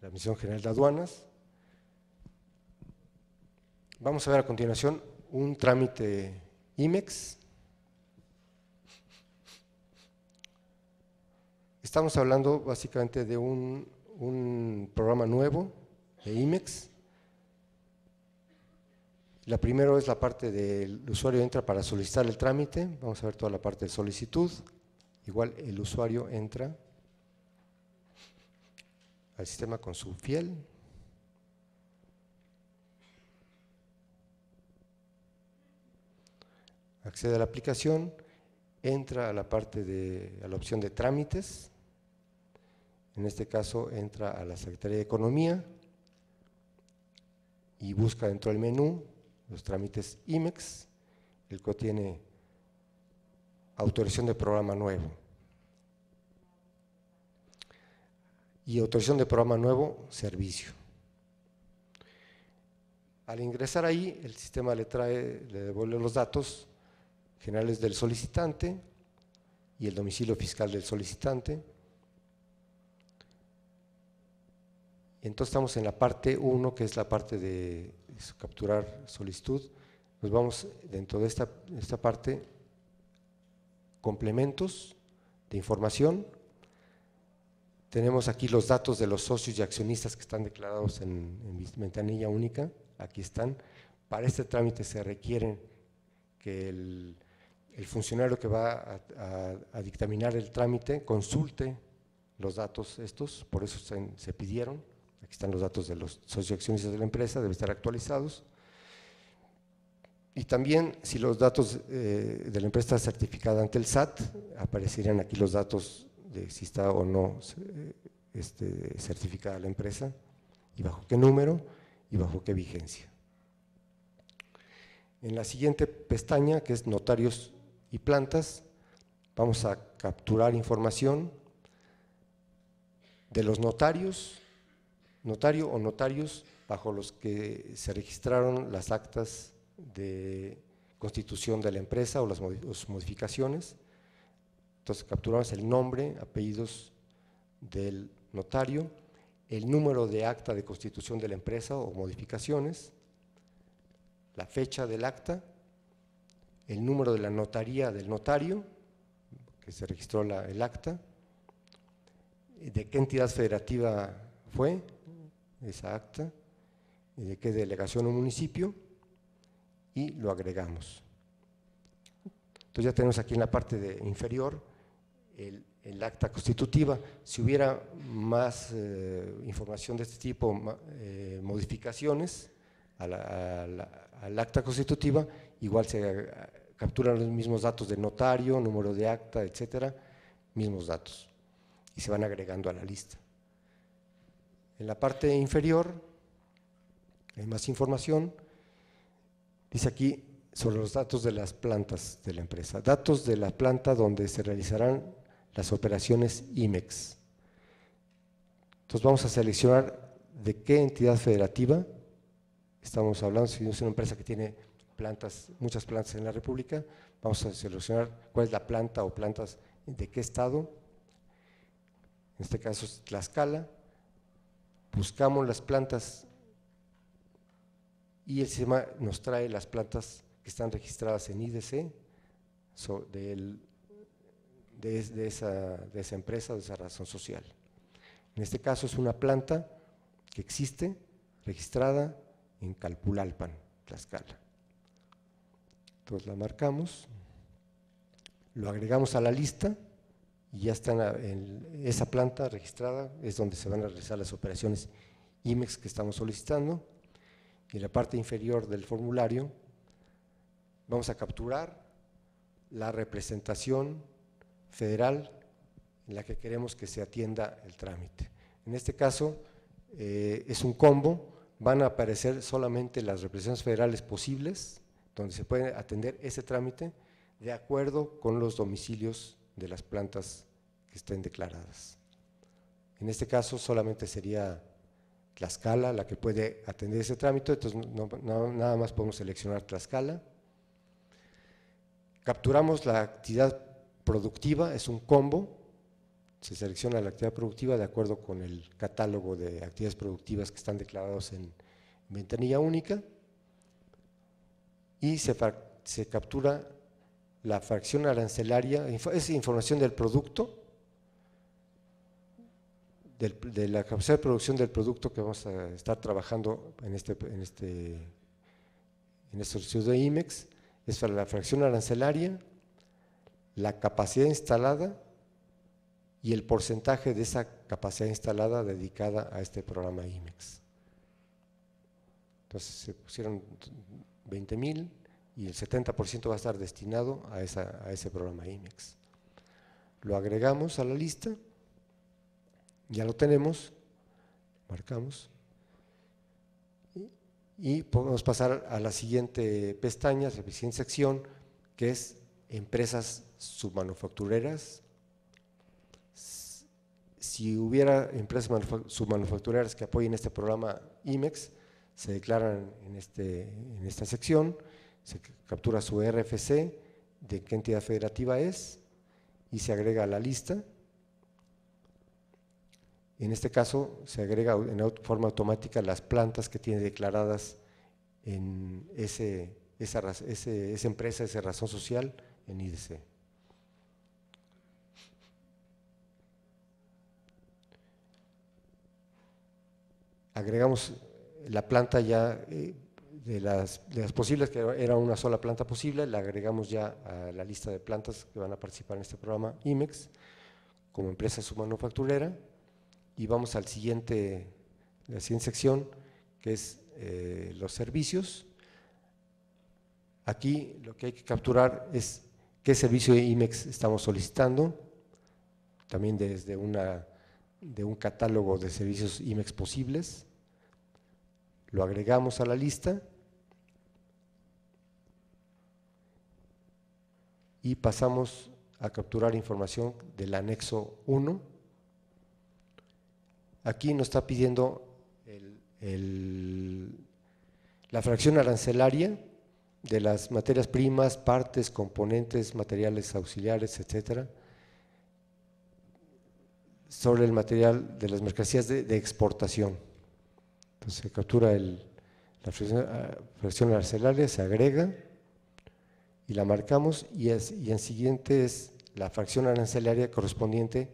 la misión General de Aduanas. Vamos a ver a continuación un trámite IMEX. Estamos hablando básicamente de un, un programa nuevo de IMEX. La primera es la parte del usuario entra para solicitar el trámite. Vamos a ver toda la parte de solicitud. Igual el usuario entra al sistema con su fiel. Accede a la aplicación, entra a la parte de, a la opción de trámites, en este caso entra a la Secretaría de Economía y busca dentro del menú los trámites IMEX, el cual tiene autorización de programa nuevo. y autorización de programa nuevo, servicio. Al ingresar ahí, el sistema le trae, le devuelve los datos generales del solicitante y el domicilio fiscal del solicitante. Entonces estamos en la parte 1, que es la parte de capturar solicitud. Nos vamos dentro de esta, esta parte, complementos de información, tenemos aquí los datos de los socios y accionistas que están declarados en, ventanilla única. Aquí están. Para este trámite se requieren que el, funcionario que va a, dictaminar el trámite consulte los datos estos, por eso se, pidieron. Aquí están los datos de los socios y accionistas de la empresa, deben estar actualizados. Y también si los datos eh, de la empresa certificada ante el SAT, aparecerían aquí los datos de si está o no eh, este, certificada la empresa y bajo qué número y bajo qué vigencia. En la siguiente pestaña, que es notarios y plantas, vamos a capturar información de los notarios, notario o notarios bajo los que se registraron las actas de constitución de la empresa o las modificaciones, entonces capturamos el nombre, apellidos del notario, el número de acta de constitución de la empresa o modificaciones, la fecha del acta, el número de la notaría del notario, que se registró el acta, de qué entidad federativa fue esa acta, de qué delegación o municipio, y lo agregamos. Entonces ya tenemos aquí en la parte de inferior el, acta constitutiva. Si hubiera más eh, información de este tipo, eh, modificaciones al acta constitutiva, igual se eh, capturan los mismos datos de notario, número de acta, etcétera, mismos datos, y se van agregando a la lista. En la parte inferior hay más información. Dice aquí sobre los datos de las plantas de la empresa. Datos de la planta donde se realizarán las operaciones IMEX. Entonces vamos a seleccionar de qué entidad federativa estamos hablando, si es una empresa que tiene plantas, muchas plantas en la República, vamos a seleccionar cuál es la planta o plantas de qué estado, en este caso es Tlaxcala, buscamos las plantas y el sistema nos trae las plantas que están registradas en IDC del de, esa, empresa de esa razón social. En este caso es una planta que existe, registrada en Calpulalpan, Tlaxcala. Entonces la marcamos, lo agregamos a la lista y ya está en esa planta registrada, es donde se van a realizar las operaciones IMEX que estamos solicitando. Y en la parte inferior del formulario vamos a capturar la representación federal en la que queremos que se atienda el trámite. En este caso eh, es un combo, van a aparecer solamente las representaciones federales posibles, donde se puede atender ese trámite de acuerdo con los domicilios de las plantas que estén declaradas. En este caso solamente sería Tlaxcala la que puede atender ese trámite, entonces nada más podemos seleccionar Tlaxcala. Capturamos la actividad productiva es un combo, se selecciona la actividad productiva de acuerdo con el catálogo de actividades productivas que están declarados en ventanilla única y se, se captura la fracción arancelaria, es información del producto, de la capacidad de producción del producto que vamos a estar trabajando en este, en este, en este estudio de IMEX, es para la fracción arancelaria, la capacidad instalada y el porcentaje de esa capacidad instalada dedicada a este programa IMEX. Entonces se pusieron 20 mil y el 70% va a estar destinado a, a ese programa IMEX. Lo agregamos a la lista, ya lo tenemos, marcamos, y podemos pasar a la siguiente pestaña, a la siguiente sección, que es empresas submanufactureras. Si hubiera empresas submanufactureras que apoyen este programa IMEX, se declaran en, este, en esta sección, se captura su RFC de qué entidad federativa es y se agrega a la lista. En este caso, se agrega en forma automática las plantas que tiene declaradas en ese, esa, esa empresa, esa razón social, en Agregamos la planta ya, eh, de, las, posibles, que era una sola planta posible, la agregamos ya a la lista de plantas que van a participar en este programa IMEX como empresa submanufacturera y vamos al siguiente, la siguiente sección que es eh, los servicios. Aquí lo que hay que capturar es ¿Qué servicio de IMEX estamos solicitando? También desde una, de un catálogo de servicios IMEX posibles. Lo agregamos a la lista y pasamos a capturar información del anexo 1. Aquí nos está pidiendo la fracción arancelaria de las materias primas, partes, componentes, materiales auxiliares, etcétera, sobre el material de las mercancías de, exportación. Entonces se captura el, la fracción ah, arancelaria, se agrega y la marcamos y, es, y en siguiente es la fracción arancelaria correspondiente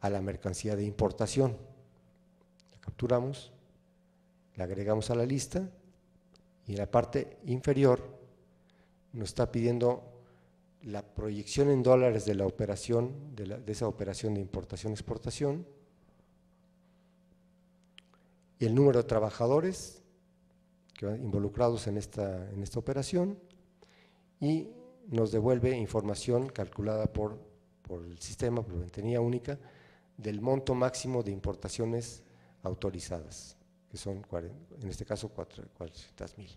a la mercancía de importación. La capturamos, la agregamos a la lista y en la parte inferior nos está pidiendo la proyección en dólares de la operación, de, esa operación de importación-exportación, y el número de trabajadores que van involucrados en esta, en esta operación, y nos devuelve información calculada por, por el sistema, por ventanilla única, del monto máximo de importaciones autorizadas, que son, en este caso, 400 mil.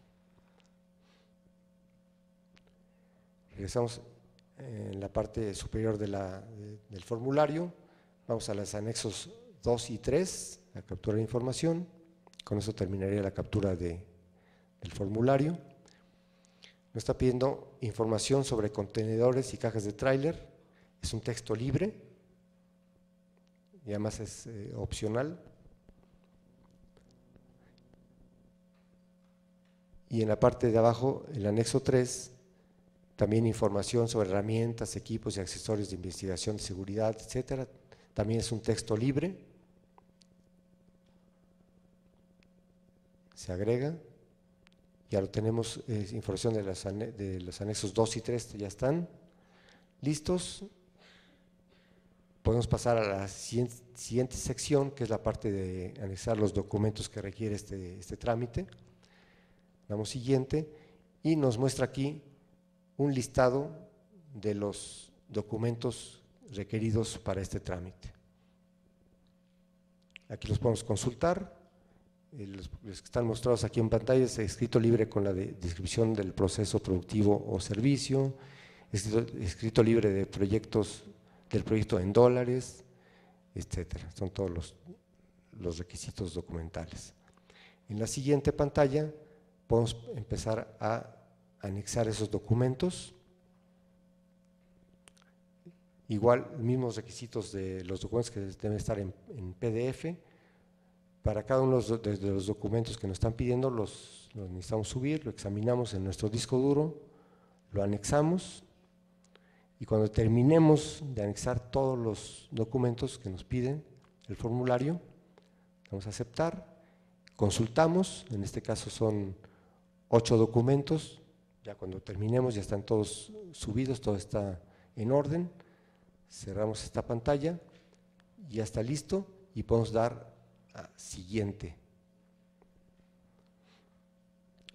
Regresamos eh, en la parte superior del formulario, vamos a los anexos 2 y 3, la captura de información, con eso terminaría la captura de, del formulario. Nos está pidiendo información sobre contenedores y cajas de tráiler, es un texto libre y además es eh, opcional. Y en la parte de abajo, el anexo 3, también información sobre herramientas, equipos y accesorios de investigación de seguridad, etcétera. También es un texto libre. Se agrega. Ya lo tenemos, información de, los anexos 2 y 3 ya están listos. Podemos pasar a la siguiente, sección, que es la parte de anexar los documentos que requiere este, este trámite. Damos siguiente y nos muestra aquí un listado de los documentos requeridos para este trámite. Aquí los podemos consultar. Eh, los, que están mostrados aquí en pantalla es escrito libre con la descripción del proceso productivo o servicio, escrito, escrito libre de proyectos del proyecto en dólares, etcétera. Son todos los, los requisitos documentales. En la siguiente pantalla podemos empezar a anexar esos documentos. Igual, mismos requisitos de los documentos que deben estar en, PDF. Para cada uno de los documentos que nos están pidiendo, los, los necesitamos subir, lo examinamos en nuestro disco duro, lo anexamos y cuando terminemos de anexar todos los documentos que nos piden, el formulario, vamos a aceptar, consultamos, en este caso son ocho documentos, ya cuando terminemos ya están todos subidos, todo está en orden, cerramos esta pantalla, ya está listo y podemos dar a siguiente.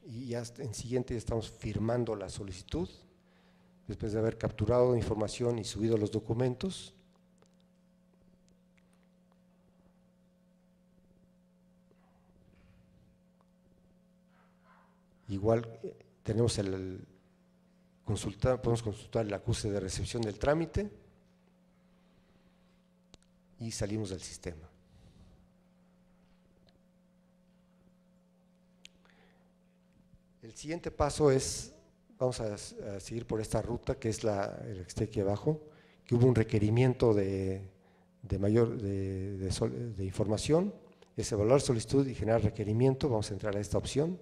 Y ya en siguiente ya estamos firmando la solicitud, después de haber capturado información y subido los documentos. Igual eh, tenemos el consultar, podemos consultar el acuse de recepción del trámite y salimos del sistema. El siguiente paso es, vamos a, seguir por esta ruta que es la, el que está aquí abajo, que hubo un requerimiento de, mayor de, de, de, información, es evaluar solicitud y generar requerimiento, vamos a entrar a esta opción.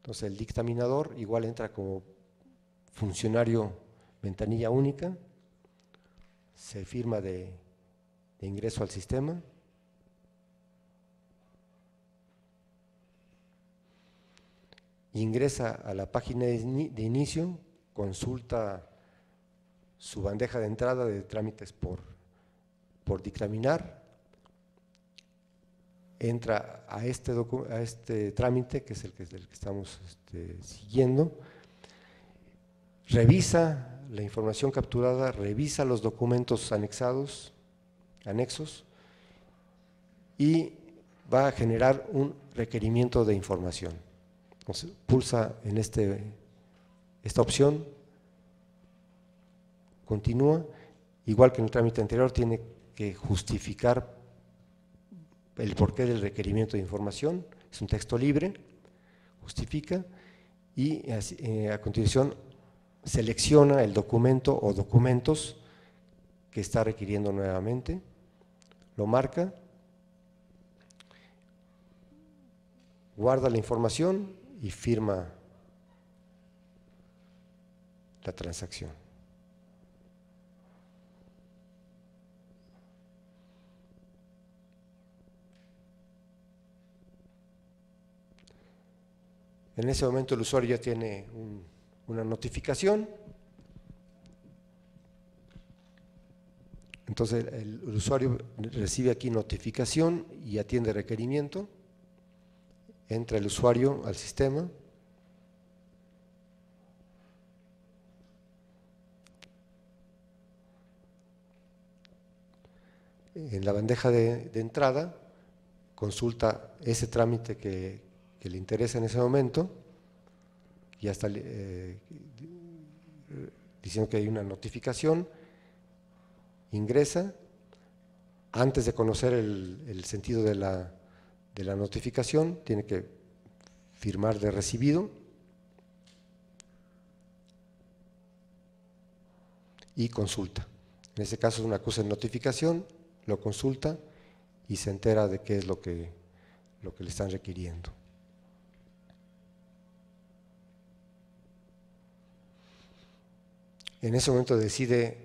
Entonces el dictaminador igual entra como funcionario ventanilla única, se firma de, ingreso al sistema. Ingresa a la página de inicio, consulta su bandeja de entrada de trámites por dictaminar entra este a este, trámite, que es el que, estamos este, siguiendo, revisa la información capturada, revisa los documentos anexados, anexos, y va a generar un requerimiento de información. pulsa en este, esta opción, continúa, igual que en el trámite anterior, tiene que justificar el porqué del requerimiento de información, es un texto libre, justifica y eh, a continuación selecciona el documento o documentos que está requiriendo nuevamente, lo marca, guarda la información y firma la transacción. En ese momento el usuario ya tiene una notificación. Entonces el, usuario recibe aquí notificación y atiende requerimiento. Entra el usuario al sistema. en la bandeja de, entrada, consulta ese trámite que, que le interesa en ese momento, ya está eh, diciendo que hay una notificación, ingresa, antes de conocer el, sentido de la, notificación, tiene que firmar de recibido y consulta. En ese caso es una cosa de notificación, lo consulta y se entera de qué es lo que, lo que le están requiriendo. En ese momento decide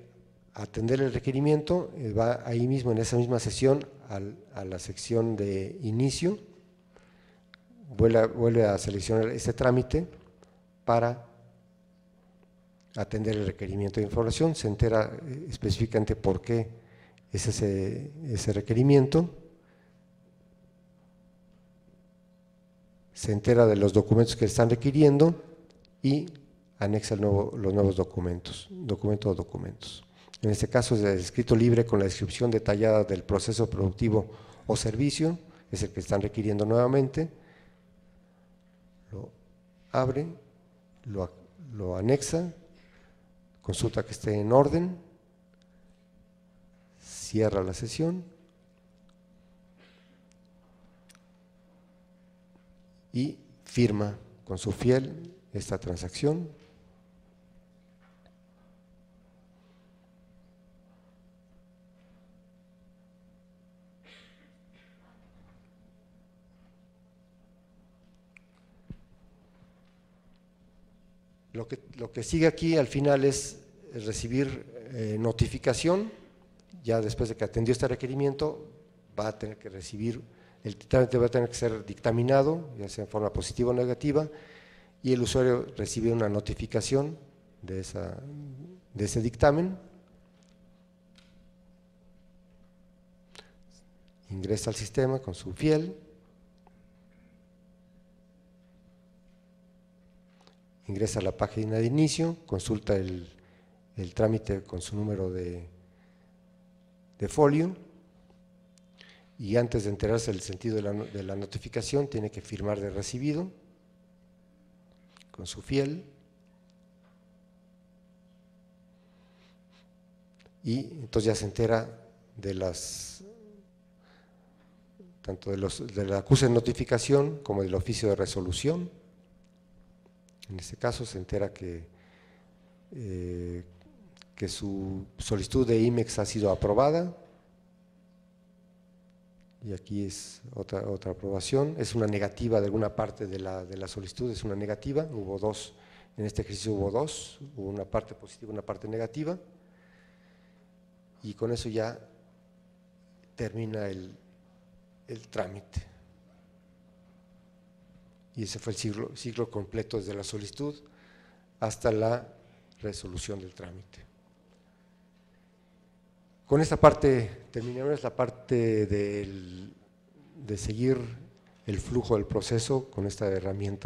atender el requerimiento, eh, va ahí mismo en esa misma sesión a la sección de inicio, vuelve, a seleccionar ese trámite para atender el requerimiento de información, se entera eh, específicamente por qué es ese, ese requerimiento, se entera de los documentos que están requiriendo y anexa los nuevos documentos, documento o documentos. En este caso es el escrito libre con la descripción detallada del proceso productivo o servicio, es el que están requiriendo nuevamente, lo abre, lo, lo anexa, consulta que esté en orden, cierra la sesión y firma con su fiel esta transacción Lo que, sigue aquí al final es recibir eh, notificación, ya después de que atendió este requerimiento, va a tener que recibir, el te va a tener que ser dictaminado, ya sea en forma positiva o negativa, y el usuario recibe una notificación de, de ese dictamen, ingresa al sistema con su fiel, ingresa a la página de inicio, consulta el, trámite con su número de, folio y antes de enterarse del sentido de la, notificación tiene que firmar de recibido con su fiel y entonces ya se entera de las tanto de, los, de la acusa de notificación como del oficio de resolución en este caso se entera que, eh, que su solicitud de IMEX ha sido aprobada. Y aquí es otra, aprobación. Es una negativa de alguna parte de la, solicitud, es una negativa. Hubo dos, en este ejercicio hubo dos, hubo una parte positiva y una parte negativa. Y con eso ya termina el trámite y ese fue el ciclo, completo desde la solicitud hasta la resolución del trámite. Con esta parte terminamos la parte de seguir el flujo del proceso con esta herramienta.